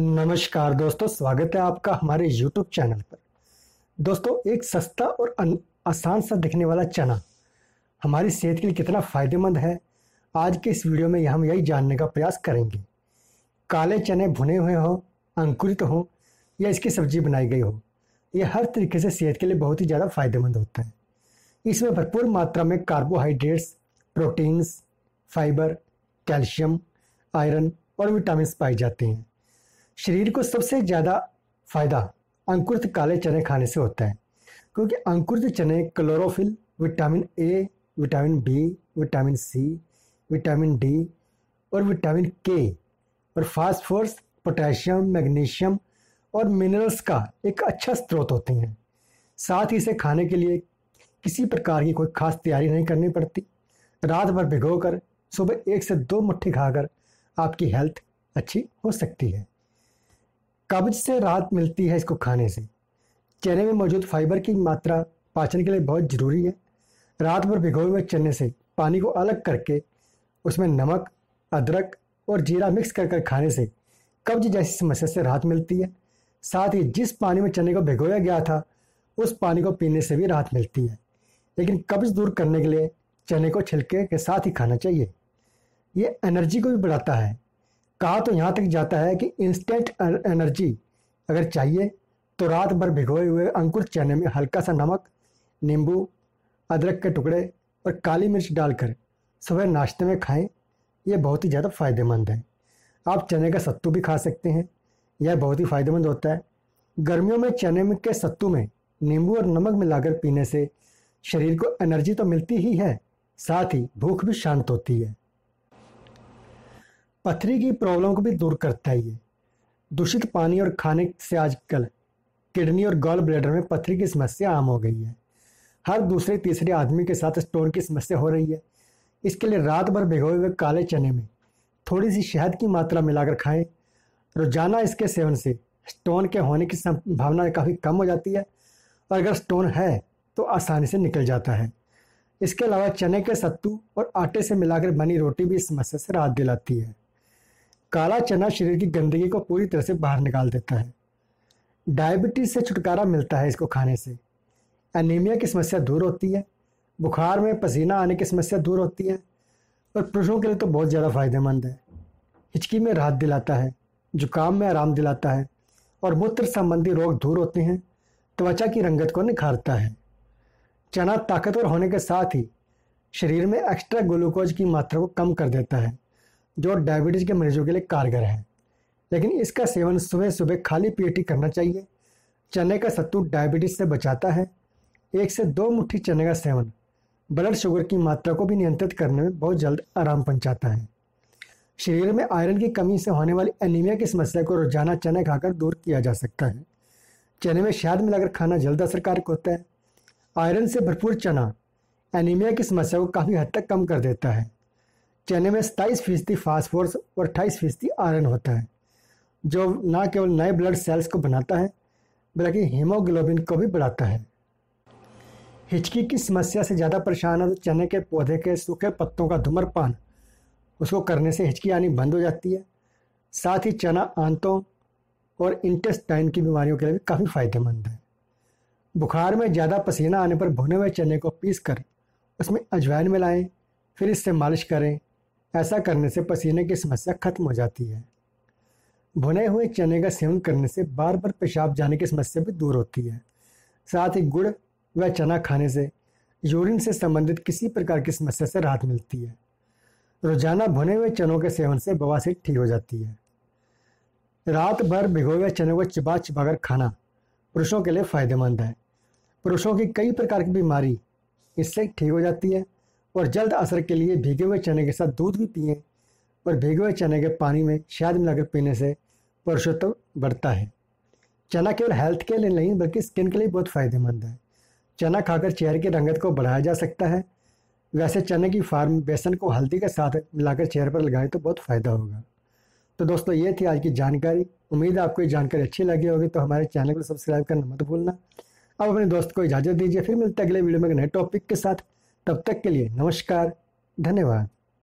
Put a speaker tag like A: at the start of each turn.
A: नमस्कार दोस्तों स्वागत है आपका हमारे YouTube चैनल पर दोस्तों एक सस्ता और आसान सा दिखने वाला चना हमारी सेहत के लिए कितना फ़ायदेमंद है आज के इस वीडियो में हम यही जानने का प्रयास करेंगे काले चने भुने हुए हों अंकुरित हों या इसकी सब्जी बनाई गई हो यह हर तरीके से सेहत के लिए बहुत ही ज़्यादा फ़ायदेमंद होता है इसमें भरपूर मात्रा में carbohydrates proteins fibre calcium iron और विटामिन पाए जाते हैं शरीर को सबसे ज़्यादा फायदा अंकुरित काले चने खाने से होता है क्योंकि अंकुरित चने chlorophyll vitamin A vitamin B vitamin C vitamin D और विटामिन के और फास्फोरस पोटेशियम मैग्नीशियम और मिनरल्स का एक अच्छा स्रोत होते हैं साथ ही इसे खाने के लिए किसी प्रकार की कोई खास तैयारी नहीं करनी पड़ती रात भर भिगो कर सुबह एक से दो मुट्ठी खाकर आपकी हेल्थ अच्छी हो सकती है कब्ज से राहत मिलती है इसको खाने से चने में मौजूद फाइबर की मात्रा पाचन के लिए बहुत ज़रूरी है रात भर भिगोए हुए चने से पानी को अलग करके उसमें नमक अदरक और जीरा मिक्स कर कर खाने से कब्ज जैसी समस्या से राहत मिलती है साथ ही जिस पानी में चने को भिगोया गया था उस पानी को पीने से भी राहत मिलती है लेकिन कब्ज दूर करने के लिए चने को छिलके के साथ ही खाना चाहिए ये एनर्जी को भी बढ़ाता है कहा तो यहाँ तक जाता है कि इंस्टेंट एनर्जी अगर चाहिए तो रात भर भिगोए हुए अंकुर चने में हल्का सा नमक नींबू अदरक के टुकड़े और काली मिर्च डालकर सुबह नाश्ते में खाएं यह बहुत ही ज़्यादा फ़ायदेमंद है आप चने का सत्तू भी खा सकते हैं यह बहुत ही फ़ायदेमंद होता है गर्मियों में चने में के सत्तू में नींबू और नमक मिलाकर पीने से शरीर को एनर्जी तो मिलती ही है साथ ही भूख भी शांत होती है पथरी की प्रॉब्लम को भी दूर करता है ये दूषित पानी और खाने से आजकल किडनी और गॉल ब्लेडर में पथरी की समस्या आम हो गई है हर दूसरे तीसरे आदमी के साथ स्टोन की समस्या हो रही है इसके लिए रात भर भिगोए हुए काले चने में थोड़ी सी शहद की मात्रा मिलाकर खाएं रोजाना इसके सेवन से स्टोन के होने की संभावना काफ़ी कम हो जाती है और अगर स्टोन है तो आसानी से निकल जाता है इसके अलावा चने के सत्तू और आटे से मिलाकर बनी रोटी भी इस समस्या से राहत दिलाती है काला चना शरीर की गंदगी को पूरी तरह से बाहर निकाल देता है डायबिटीज से छुटकारा मिलता है इसको खाने से एनीमिया की समस्या दूर होती है बुखार में पसीना आने की समस्या दूर होती है और पुरुषों के लिए तो बहुत ज़्यादा फायदेमंद है हिचकी में राहत दिलाता है जुकाम में आराम दिलाता है और मूत्र संबंधी रोग दूर होते हैं त्वचा की रंगत को निखारता है चना ताकतवर होने के साथ ही शरीर में एक्स्ट्रा ग्लूकोज की मात्रा को कम कर देता है जो डायबिटीज़ के मरीजों के लिए कारगर है लेकिन इसका सेवन सुबह सुबह खाली पेट ही करना चाहिए चने का सत्तू डायबिटीज़ से बचाता है एक से दो मुट्ठी चने का सेवन ब्लड शुगर की मात्रा को भी नियंत्रित करने में बहुत जल्द आराम पहुँचाता है शरीर में आयरन की कमी से होने वाली एनीमिया की समस्या को रोजाना चने खाकर दूर किया जा सकता है चने में शहद मिलाकर खाना जल्द असरकारक होता है आयरन से भरपूर चना एनीमिया की समस्या को काफ़ी हद तक कम कर देता है चने में सताईस फीसदी फास्फोरस और अट्ठाईस फीसदी आयरन होता है जो ना केवल नए ब्लड सेल्स को बनाता है बल्कि हीमोग्लोबिन को भी बढ़ाता है हिचकी की समस्या से ज़्यादा परेशान है तो चने के पौधे के सूखे पत्तों का धुमरपान उसको करने से हिचकी आनी बंद हो जाती है साथ ही चना आंतों और इंटेस्टाइन की बीमारियों के लिए भी काफ़ी फायदेमंद है बुखार में ज़्यादा पसीना आने पर भुने हुए चने को पीस कर उसमें अजवाइन मिलाएं फिर इससे मालिश करें ऐसा करने से पसीने की समस्या खत्म हो जाती है भुने हुए चने का सेवन करने से बार बार पेशाब जाने की समस्या भी दूर होती है साथ ही गुड़ व चना खाने से यूरिन से संबंधित किसी प्रकार की समस्या से राहत मिलती है रोजाना भुने हुए चनों के सेवन से बवासीर ठीक हो जाती है रात भर भिगोए हुए चने को चिबा चिबाकर खाना पुरुषों के लिए फायदेमंद है पुरुषों की कई प्रकार की बीमारी इससे ठीक हो जाती है और जल्द असर के लिए भीगे हुए चने के साथ दूध भी पिए और भीगे हुए चने के पानी में शहद मिलाकर पीने से पुरुषत्व बढ़ता है चना केवल हेल्थ के लिए नहीं बल्कि स्किन के लिए बहुत फायदेमंद है चना खाकर चेहरे की रंगत को बढ़ाया जा सकता है वैसे चने की फार्म बेसन को हल्दी के साथ मिलाकर चेहरे पर लगाएं तो बहुत फ़ायदा होगा तो दोस्तों ये थी आज की जानकारी उम्मीद है आपको ये जानकारी अच्छी लगी होगी तो हमारे चैनल को सब्सक्राइब करना मत भूलना अब अपने दोस्त को इजाज़त दीजिए फिर मिलते हैं अगले वीडियो में एक नए टॉपिक के साथ तब तक के लिए नमस्कार धन्यवाद